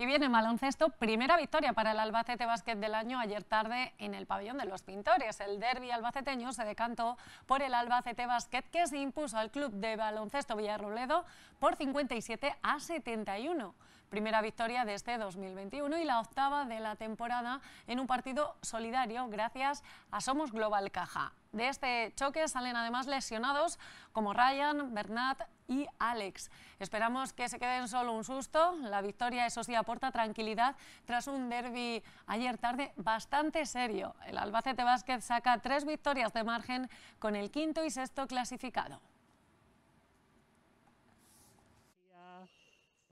Y viene baloncesto, primera victoria para el Albacete Basket del año ayer tarde en el pabellón de los Pintores. El derby albaceteño se decantó por el Albacete Basket que se impuso al club de baloncesto Villarrobledo por 57 a 71 primera victoria de este 2021 y la octava de la temporada en un partido solidario gracias a Somos Global Caja. De este choque salen además lesionados como Ryan, Bernat y Alex. Esperamos que se queden solo un susto. La victoria, eso sí, aporta tranquilidad tras un derby ayer tarde bastante serio. El Albacete Vázquez saca tres victorias de margen con el quinto y sexto clasificado.